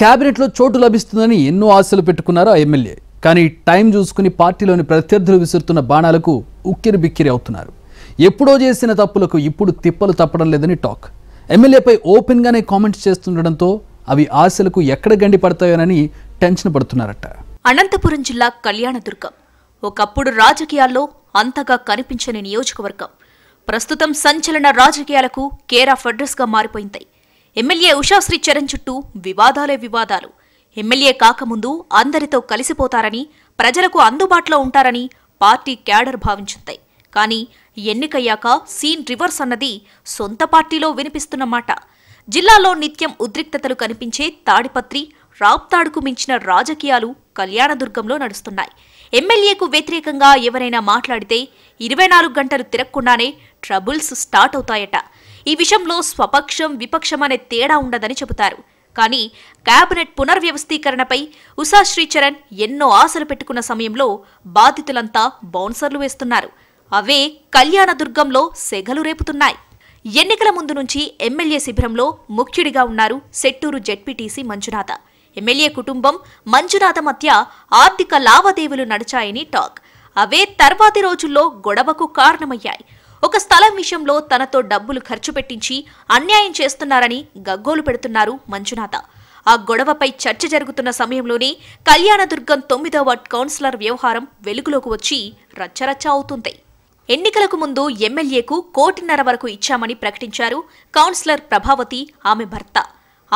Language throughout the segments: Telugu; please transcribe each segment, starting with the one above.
క్యాబినెట్లో చోటు లభిస్తుందని ఎన్నో ఆశలు పెట్టుకున్నారు ఆ ఎమ్మెల్యే కానీ టైం చూసుకుని పార్టీలోని ప్రత్యర్థులు విసురుతున్న బాణాలకు ఉక్కిరి బిక్కిరి అవుతున్నారు ఎప్పుడో చేసిన తప్పులకు ఇప్పుడు తిప్పలు తప్పడం లేదని టాక్ ఎమ్మెల్యేపై ఓపెన్గానే కామెంట్స్ చేస్తుండడంతో అవి ఆశలకు ఎక్కడ గండి పడతాయోనని టెన్షన్ పడుతున్నారట అనంతపురం జిల్లా కళ్యాణదుర్గం ఒకప్పుడు రాజకీయాల్లో అంతగా కనిపించని నియోజకవర్గం ప్రస్తుతం సంచలన రాజకీయాలకు కేర్ ఆఫ్ అడ్రస్గా మారిపోయింది ఎమ్మెల్యే ఉషాశ్రీ చరణ్ చుట్టూ వివాదాలే వివాదాలు ఎమ్మెల్యే కాకముందు అందరితో కలిసిపోతారని ప్రజలకు అందుబాటులో ఉంటారని పార్టీ క్యాడర్ భావించింది కానీ ఎన్నికయ్యాక సీన్ రివర్స్ అన్నది సొంత పార్టీలో వినిపిస్తున్నమాట జిల్లాలో నిత్యం ఉద్రిక్తతలు కనిపించే తాడిపత్రి రాప్తాడుకు మించిన రాజకీయాలు కళ్యాణదుర్గంలో నడుస్తున్నాయి ఎమ్మెల్యేకు వ్యతిరేకంగా ఎవరైనా మాట్లాడితే ఇరవై నాలుగు గంటలు తిరగకుండానే ట్రబుల్స్ స్టార్ట్ అవుతాయట ఈ విషయంలో స్వపక్షం విపక్షం అనే తేడా ఉండదని చెబుతారు కానీ కేబినెట్ పునర్వ్యవస్థీకరణపై ఉషా శ్రీచరణ్ ఎన్నో ఆశలు పెట్టుకున్న సమయంలో బాధితులంతా బౌన్సర్లు వేస్తున్నారు అవే కళ్యాణదుర్గంలో సెగలు రేపుతున్నాయి ఎన్నికల ముందు నుంచి ఎమ్మెల్యే శిబిరంలో ముఖ్యుడిగా ఉన్నారు సెట్టూరు జెడ్పీటీసీ మంజునాథ ఎమ్మెల్యే కుటుంబం మంజునాథ మధ్య ఆర్థిక లావాదేవీలు నడిచాయని టాక్ అవే తర్వాతి రోజుల్లో గొడవకు కారణమయ్యాయి ఒక స్థలం విషయంలో తనతో డబ్బులు ఖర్చు పెట్టించి అన్యాయం చేస్తున్నారని గగ్గోలు పెడుతున్నారు మంజునాథ ఆ గొడవపై చర్చ జరుగుతున్న సమయంలోనే కళ్యాణదుర్గం తొమ్మిదో వార్డ్ కౌన్సిలర్ వ్యవహారం వెలుగులోకి వచ్చి రచ్చరచ్చ అవుతుంది ఎన్నికలకు ముందు ఎమ్మెల్యేకు కోటిన్నర వరకు ఇచ్చామని ప్రకటించారు కౌన్సిలర్ ప్రభావతి ఆమె భర్త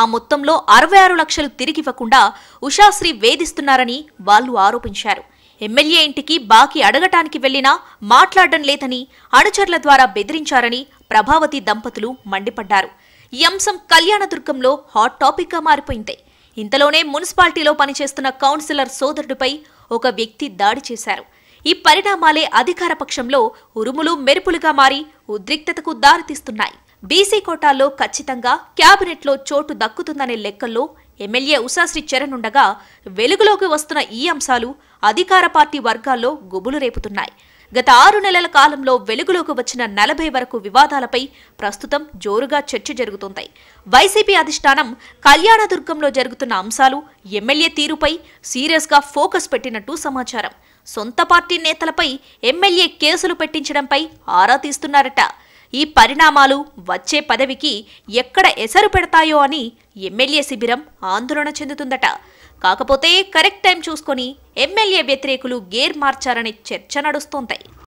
ఆ మొత్తంలో అరవై ఆరు లక్షలు తిరిగివ్వకుండా ఉషాశ్రీ వేధిస్తున్నారని వాళ్లు ఆరోపించారు ఎమ్మెల్యే ఇంటికి బాకీ అడగటానికి వెళ్లినా మాట్లాడడం లేదని అనుచరుల ద్వారా బెదిరించారని ప్రభావతి దంపతులు మండిపడ్డారు ఈ అంశం కళ్యాణదుర్గంలో హాట్ టాపిక్గా మారిపోయింది ఇంతలోనే మున్సిపాలిటీలో పనిచేస్తున్న కౌన్సిలర్ సోదరుడిపై ఒక వ్యక్తి దాడి చేశారు ఈ పరిణామాలే అధికార పక్షంలో ఉరుములు మెరుపులుగా మారి ఉద్రిక్తతకు దారితీస్తున్నాయి బీసీ కోటాల్లో ఖచ్చితంగా క్యాబినెట్లో చోటు దక్కుతుందనే లెక్కల్లో ఎమ్మెల్యే ఉషాశ్రీ చరణ్ ఉండగా వెలుగులోకి వస్తున్న ఈ అంశాలు అధికార పార్టీ వర్గాల్లో గుబులు రేపుతున్నాయి గత ఆరు నెలల కాలంలో వెలుగులోకి వచ్చిన నలభై వరకు వివాదాలపై ప్రస్తుతం జోరుగా చర్చ జరుగుతుంటాయి వైసీపీ అధిష్టానం కళ్యాణదుర్గంలో జరుగుతున్న అంశాలు ఎమ్మెల్యే తీరుపై సీరియస్గా ఫోకస్ పెట్టినట్టు సమాచారం సొంత పార్టీ నేతలపై ఎమ్మెల్యే కేసులు పెట్టించడంపై ఆరా తీస్తున్నారట ఈ పరిణామాలు వచ్చే పదవికి ఎక్కడ ఎసరు పెడతాయో అని ఎమ్మెల్యే శిబిరం ఆందోళన చెందుతుందట కాకపోతే కరెక్ట్ టైం చూసుకొని ఎమ్మెల్యే వ్యతిరేకులు గేర్ మార్చారని చర్చ నడుస్తుంటాయి